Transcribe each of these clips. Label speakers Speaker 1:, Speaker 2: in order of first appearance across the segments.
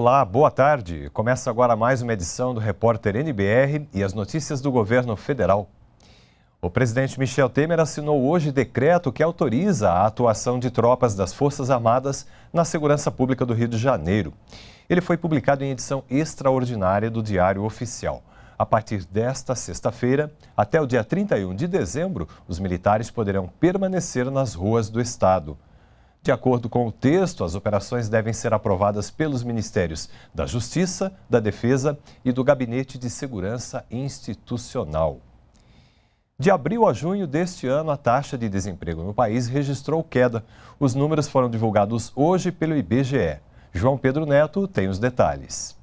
Speaker 1: Olá, boa tarde. Começa agora mais uma edição do Repórter NBR e as notícias do governo federal. O presidente Michel Temer assinou hoje decreto que autoriza a atuação de tropas das Forças Armadas na segurança pública do Rio de Janeiro. Ele foi publicado em edição extraordinária do Diário Oficial. A partir desta sexta-feira, até o dia 31 de dezembro, os militares poderão permanecer nas ruas do estado. De acordo com o texto, as operações devem ser aprovadas pelos Ministérios da Justiça, da Defesa e do Gabinete de Segurança Institucional. De abril a junho deste ano, a taxa de desemprego no país registrou queda. Os números foram divulgados hoje pelo IBGE. João Pedro Neto tem os detalhes.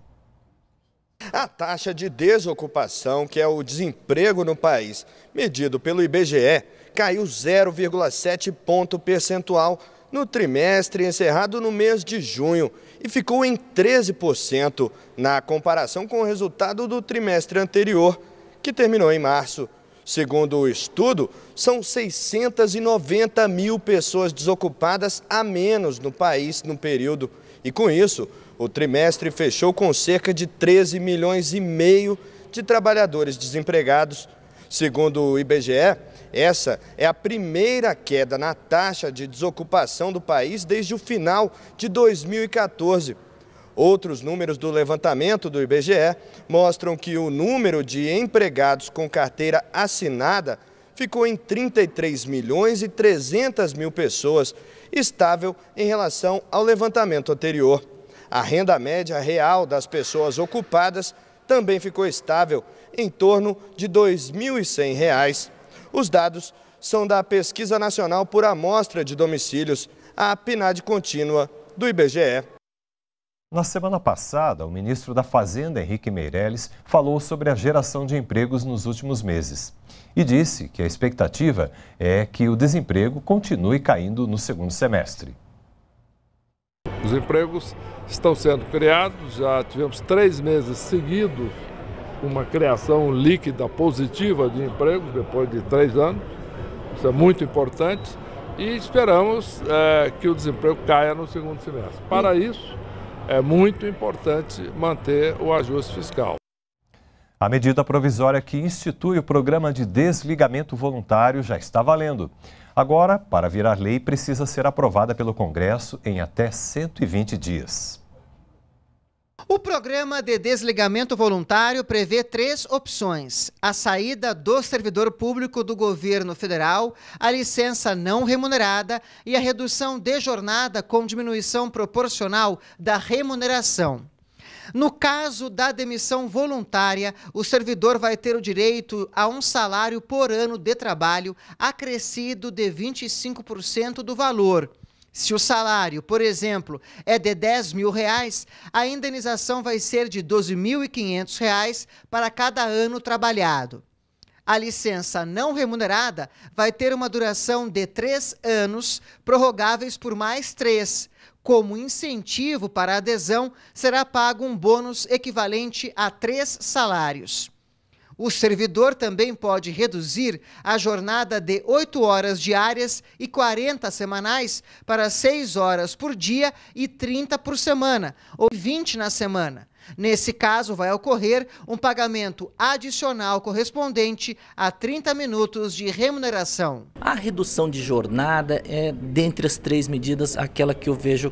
Speaker 2: A taxa de desocupação, que é o desemprego no país, medido pelo IBGE, caiu 0,7 ponto percentual no trimestre encerrado no mês de junho e ficou em 13% na comparação com o resultado do trimestre anterior, que terminou em março. Segundo o estudo, são 690 mil pessoas desocupadas a menos no país no período. E com isso, o trimestre fechou com cerca de 13 milhões e meio de trabalhadores desempregados. Segundo o IBGE, essa é a primeira queda na taxa de desocupação do país desde o final de 2014. Outros números do levantamento do IBGE mostram que o número de empregados com carteira assinada ficou em 33 milhões e 300 mil pessoas, estável em relação ao levantamento anterior. A renda média real das pessoas ocupadas também ficou estável, em torno de R$ 2.100. Os dados são da Pesquisa Nacional por Amostra de Domicílios, a PNAD contínua do IBGE.
Speaker 1: Na semana passada, o ministro da Fazenda, Henrique Meirelles, falou sobre a geração de empregos nos últimos meses e disse que a expectativa é que o desemprego continue caindo no segundo semestre.
Speaker 3: Os empregos estão sendo criados, já tivemos três meses seguidos uma criação líquida positiva de empregos depois de três anos. Isso é muito importante. E esperamos é, que o desemprego caia no segundo semestre. Para hum. isso, é muito importante manter o ajuste
Speaker 1: fiscal. A medida provisória que institui o programa de desligamento voluntário já está valendo. Agora, para virar lei, precisa ser aprovada pelo Congresso em até 120 dias.
Speaker 4: O programa de desligamento voluntário prevê três opções: a saída do servidor público do governo federal, a licença não remunerada e a redução de jornada com diminuição proporcional da remuneração. No caso da demissão voluntária, o servidor vai ter o direito a um salário por ano de trabalho acrescido de 25% do valor se o salário, por exemplo, é de 10 mil reais, a indenização vai ser de 12.500 reais para cada ano trabalhado. A licença não remunerada vai ter uma duração de três anos, prorrogáveis por mais três. Como incentivo para a adesão, será pago um bônus equivalente a três salários. O servidor também pode reduzir a jornada de 8 horas diárias e 40 semanais para 6 horas por dia e 30 por semana, ou 20 na semana. Nesse caso, vai ocorrer um pagamento adicional correspondente a 30 minutos de remuneração. A redução de jornada é, dentre as três medidas, aquela que eu vejo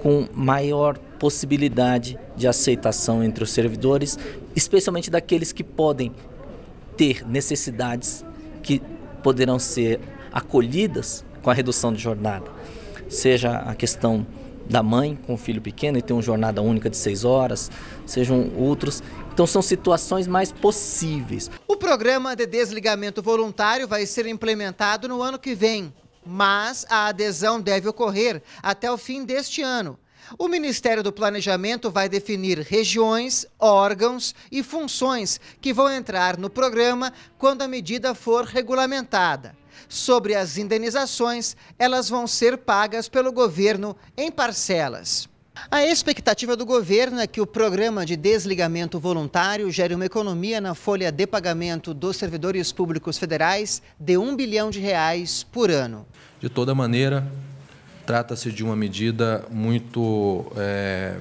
Speaker 4: com maior possibilidade de aceitação entre os servidores, especialmente daqueles que podem ter necessidades que poderão ser acolhidas com a redução de jornada. Seja a questão da mãe com o filho pequeno e ter uma jornada única de seis horas, sejam outros. Então são situações mais possíveis. O programa de desligamento voluntário vai ser implementado no ano que vem, mas a adesão deve ocorrer até o fim deste ano. O Ministério do Planejamento vai definir regiões, órgãos e funções que vão entrar no programa quando a medida for regulamentada. Sobre as indenizações, elas vão ser pagas pelo governo em parcelas. A expectativa do governo é que o programa de desligamento voluntário gere uma economia na folha de pagamento dos servidores públicos federais de um bilhão de reais por ano.
Speaker 2: De toda maneira, Trata-se de uma medida muito, é,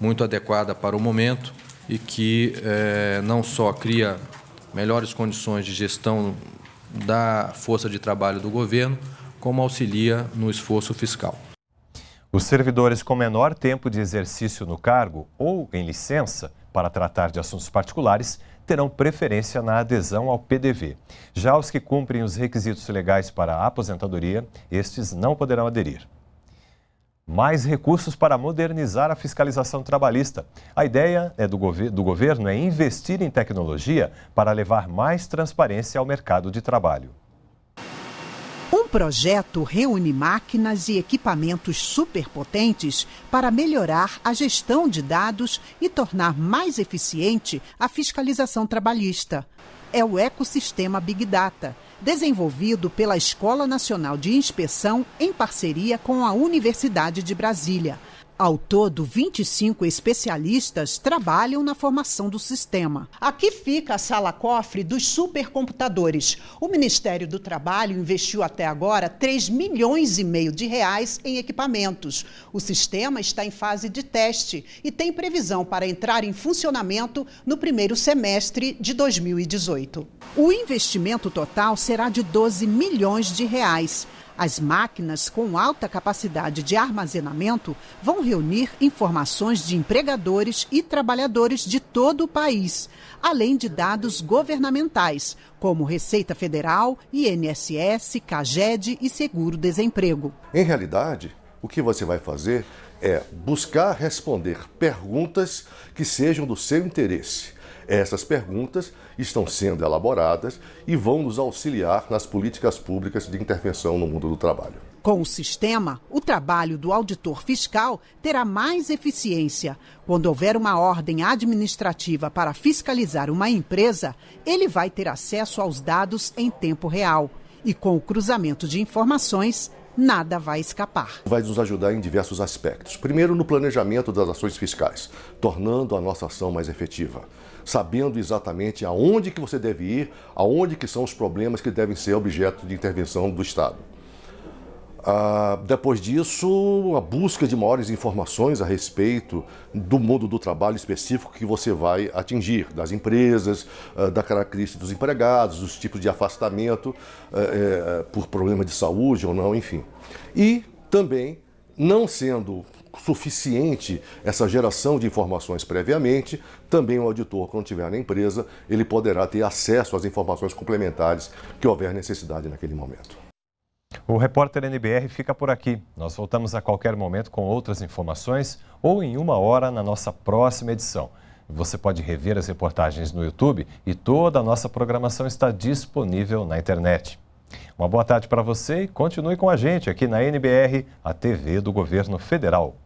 Speaker 2: muito adequada para o momento e que é, não só cria melhores condições de gestão da força de trabalho do governo, como auxilia no esforço fiscal.
Speaker 1: Os servidores com menor tempo de exercício no cargo ou em licença para tratar de assuntos particulares terão preferência na adesão ao PDV. Já os que cumprem os requisitos legais para a aposentadoria, estes não poderão aderir mais recursos para modernizar a fiscalização trabalhista. A ideia é do, gover do, governo é investir em tecnologia para levar mais transparência ao mercado de trabalho.
Speaker 5: O projeto reúne máquinas e equipamentos superpotentes para melhorar a gestão de dados e tornar mais eficiente a fiscalização trabalhista. É o ecossistema Big Data, desenvolvido pela Escola Nacional de Inspeção em parceria com a Universidade de Brasília. Ao todo, 25 especialistas trabalham na formação do sistema. Aqui fica a sala cofre dos supercomputadores. O Ministério do Trabalho investiu até agora 3 milhões e meio de reais em equipamentos. O sistema está em fase de teste e tem previsão para entrar em funcionamento no primeiro semestre de 2018. O investimento total será de 12 milhões de reais. As máquinas com alta capacidade de armazenamento vão reunir informações de empregadores e trabalhadores de todo o país, além de dados governamentais, como Receita Federal, INSS, CAGED e Seguro-Desemprego.
Speaker 3: Em realidade, o que você vai fazer é buscar responder perguntas que sejam do seu interesse essas perguntas estão sendo elaboradas e vão nos auxiliar nas políticas públicas de intervenção no mundo do trabalho.
Speaker 5: Com o sistema, o trabalho do auditor fiscal terá mais eficiência. Quando houver uma ordem administrativa para fiscalizar uma empresa, ele vai ter acesso aos dados em tempo real. E com o cruzamento de informações, nada vai escapar.
Speaker 3: Vai nos ajudar em diversos aspectos. Primeiro, no planejamento das ações fiscais, tornando a nossa ação mais efetiva, sabendo exatamente aonde que você deve ir, aonde que são os problemas que devem ser objeto de intervenção do Estado. Ah, depois disso, a busca de maiores informações a respeito do mundo do trabalho específico que você vai atingir, das empresas, ah, da característica dos empregados, dos tipos de afastamento ah, eh, eh, por problema de saúde ou não, enfim. E também, não sendo suficiente essa geração de informações previamente, também o auditor, quando estiver na empresa, ele poderá ter acesso às informações complementares que houver necessidade naquele momento.
Speaker 1: O repórter NBR fica por aqui. Nós voltamos a qualquer momento com outras informações ou em uma hora na nossa próxima edição. Você pode rever as reportagens no YouTube e toda a nossa programação está disponível na internet. Uma boa tarde para você e continue com a gente aqui na NBR, a TV do Governo Federal.